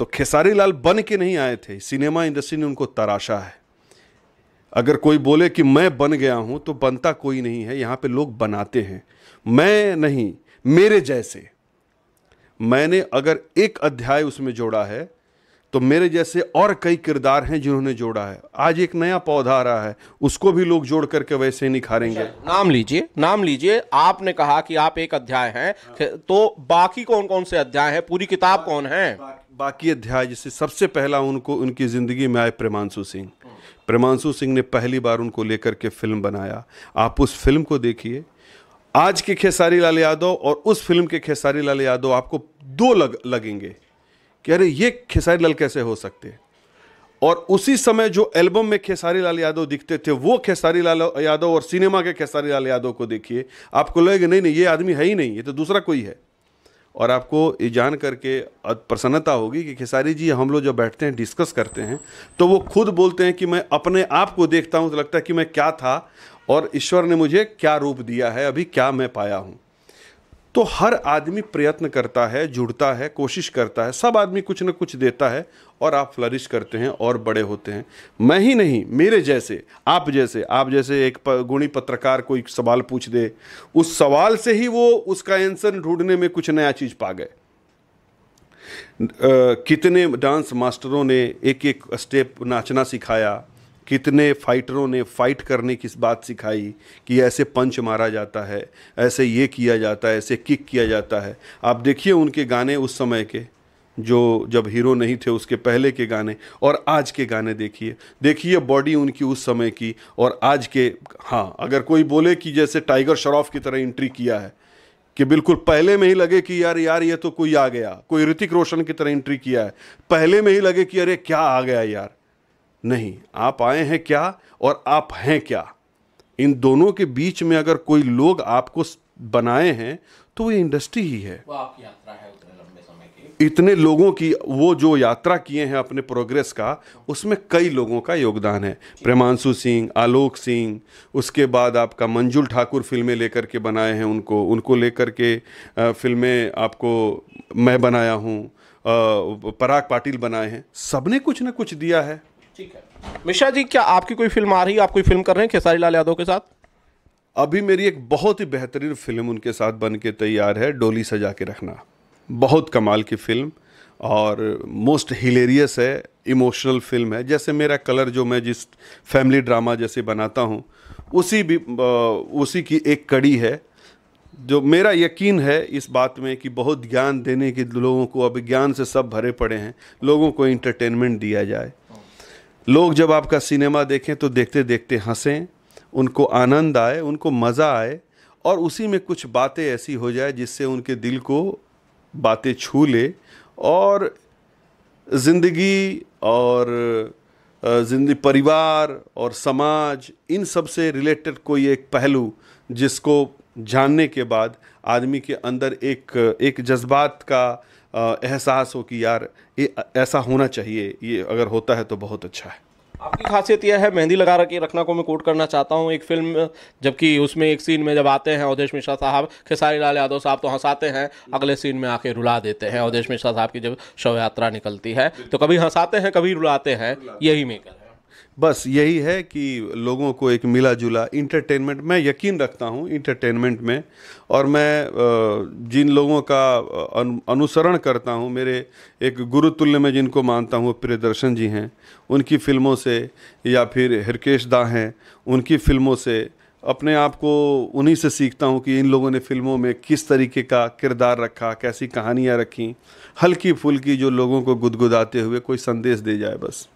तो खेसारी लाल बन के नहीं आए थे सिनेमा इंडस्ट्री ने उनको तराशा है अगर कोई बोले कि मैं बन गया हूं तो बनता कोई नहीं है यहां पे लोग बनाते हैं मैं नहीं मेरे जैसे मैंने अगर एक अध्याय उसमें जोड़ा है तो मेरे जैसे और कई किरदार हैं जिन्होंने जोड़ा है आज एक नया पौधा आ रहा है उसको भी लोग जोड़ करके वैसे ही निखारेंगे अच्छा, नाम लीजिए नाम लीजिए आपने कहा कि आप एक अध्याय हैं हाँ। तो बाकी कौन कौन से अध्याय हैं पूरी किताब कौन है बाकी अध्याय जैसे सबसे पहला उनको उनकी ज़िंदगी में आए प्रेमांशु सिंह प्रेमांशु सिंह ने पहली बार उनको लेकर के फिल्म बनाया आप उस फिल्म को देखिए आज के खेसारी लाल यादव और उस फिल्म के खेसारी लाल यादव आपको दो लग लगेंगे कि अरे ये खेसारी लाल कैसे हो सकते और उसी समय जो एल्बम में खेसारी लाल यादव दिखते थे वो खेसारी लाल यादव और सिनेमा के खेसारी लाल यादव को देखिए आपको लगेगा नहीं नहीं ये आदमी है ही नहीं ये तो दूसरा कोई है और आपको ये जान करके प्रसन्नता होगी कि खेसारी जी हम लोग जब बैठते हैं डिस्कस करते हैं तो वो खुद बोलते हैं कि मैं अपने आप को देखता हूँ तो लगता है कि मैं क्या था और ईश्वर ने मुझे क्या रूप दिया है अभी क्या मैं पाया हूँ तो हर आदमी प्रयत्न करता है जुड़ता है कोशिश करता है सब आदमी कुछ ना कुछ देता है और आप फ्लरिश करते हैं और बड़े होते हैं मैं ही नहीं मेरे जैसे आप जैसे आप जैसे एक गुणी पत्रकार कोई सवाल पूछ दे उस सवाल से ही वो उसका आंसर ढूंढने में कुछ नया चीज़ पा गए कितने डांस मास्टरों ने एक एक स्टेप नाचना सिखाया कितने फाइटरों ने फाइट करने की बात सिखाई कि ऐसे पंच मारा जाता है ऐसे ये किया जाता है ऐसे किक किया जाता है आप देखिए उनके गाने उस समय के जो जब हीरो नहीं थे उसके पहले के गाने और आज के गाने देखिए देखिए बॉडी उनकी उस समय की और आज के हाँ अगर कोई बोले कि जैसे टाइगर शराफ की तरह एंट्री किया है कि बिल्कुल पहले में ही लगे कि यार यार ये तो कोई आ गया कोई ऋतिक रोशन की तरह एंट्री किया है पहले में ही लगे कि अरे क्या आ गया यार नहीं आप आए हैं क्या और आप हैं क्या इन दोनों के बीच में अगर कोई लोग आपको बनाए हैं तो वो इंडस्ट्री ही है, है उतने इतने लोगों की वो जो यात्रा किए हैं अपने प्रोग्रेस का उसमें कई लोगों का योगदान है प्रेमांशु सिंह आलोक सिंह उसके बाद आपका मंजुल ठाकुर फिल्में लेकर के बनाए हैं उनको उनको लेकर के फिल्में आपको मैं बनाया हूँ पराग पाटिल बनाए हैं सबने कुछ ना कुछ दिया है ठीक है मिश्रा जी क्या आपकी कोई फिल्म आ रही है आप कोई फिल्म कर रहे हैं खेसारी लाल यादव के साथ अभी मेरी एक बहुत ही बेहतरीन फिल्म उनके साथ बन के तैयार है डोली सजा के रखना बहुत कमाल की फिल्म और मोस्ट हिलेरियस है इमोशनल फिल्म है जैसे मेरा कलर जो मैं जिस फैमिली ड्रामा जैसे बनाता हूँ उसी भी उसी की एक कड़ी है जो मेरा यकीन है इस बात में कि बहुत ज्ञान देने की लोगों को अभी ज्ञान से सब भरे पड़े हैं लोगों को इंटरटेनमेंट दिया जाए लोग जब आपका सिनेमा देखें तो देखते देखते हंसें उनको आनंद आए उनको मज़ा आए और उसी में कुछ बातें ऐसी हो जाए जिससे उनके दिल को बातें छू ले और ज़िंदगी और जिंदगी परिवार और समाज इन सब से रिलेटेड कोई एक पहलू जिसको जानने के बाद आदमी के अंदर एक एक जज्बात का एहसास हो कि यार ये ऐसा होना चाहिए ये अगर होता है तो बहुत अच्छा है आपकी खासियत यह है मेहंदी लगा रखी रखना को मैं कोट करना चाहता हूँ एक फिल्म जबकि उसमें एक सीन में जब आते हैं अवधेश मिश्रा साहब खेसारी लाल यादव साहब तो हंसाते हैं अगले सीन में आके रुला देते हैं अवधेश मिश्रा साहब की जब शव यात्रा निकलती है तो कभी हंसाते हैं कभी रुलाते हैं यही मेकर बस यही है कि लोगों को एक मिला जुला इंटरटेनमेंट मैं यकीन रखता हूँ इंटरटेनमेंट में और मैं जिन लोगों का अनुसरण करता हूँ मेरे एक गुरुतुल्य में जिनको मानता हूँ प्रियदर्शन जी हैं उनकी फ़िल्मों से या फिर हरकेश दा हैं उनकी फ़िल्मों से अपने आप को उन्हीं से सीखता हूँ कि इन लोगों ने फिल्मों में किस तरीके का किरदार रखा कैसी कहानियाँ रखीं हल्की फुल्की जो लोगों को गुदगुदाते हुए कोई संदेश दे जाए बस